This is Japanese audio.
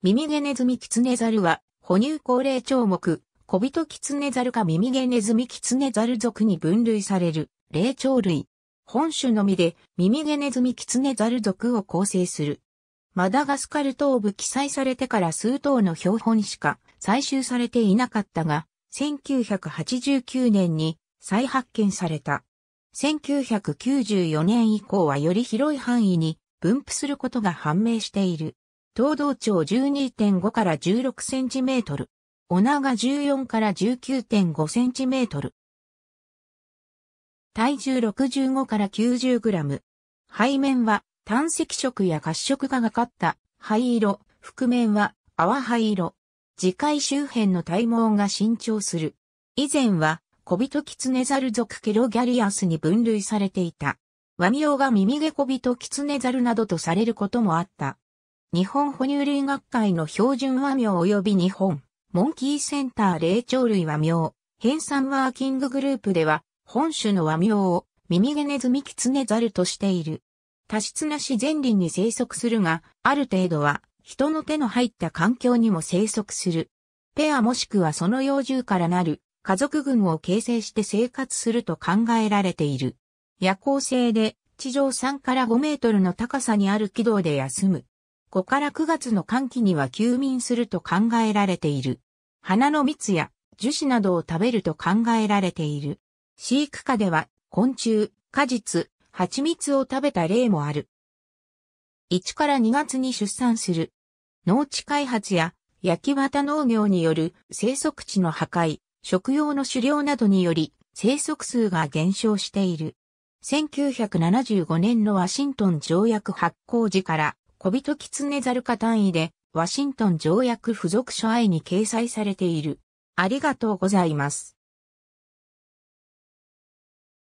ミミゲネズミキツネザルは、哺乳高齢鳥目、小人キツネザルかミミゲネズミキツネザル属に分類される、霊長類。本種のみで、ミミゲネズミキツネザル属を構成する。マダガスカル東部記載されてから数頭の標本しか採集されていなかったが、1989年に再発見された。1994年以降はより広い範囲に分布することが判明している。東道長12.5から16センチメートル。ナ長14から19.5センチメートル。体重65から90グラム。背面は単赤色や褐色がかかった灰色、覆面は泡灰色。次回周辺の体毛が伸長する。以前は小人キツネザル属ケロギャリアスに分類されていた。和名が耳毛小人キツネザルなどとされることもあった。日本哺乳類学会の標準和名及び日本、モンキーセンター霊長類和名、編纂ワーキンググループでは、本種の和名を、耳毛ネズミキツネザルとしている。多湿な自然林に生息するが、ある程度は、人の手の入った環境にも生息する。ペアもしくはその幼獣からなる、家族群を形成して生活すると考えられている。夜行性で、地上3から5メートルの高さにある軌道で休む。5から9月の寒気には休眠すると考えられている。花の蜜や樹脂などを食べると考えられている。飼育下では昆虫、果実、蜂蜜を食べた例もある。1から2月に出産する。農地開発や焼き綿農業による生息地の破壊、食用の狩猟などにより生息数が減少している。1975年のワシントン条約発行時から小人ネザルカ単位で、ワシントン条約付属書愛に掲載されている。ありがとうございます。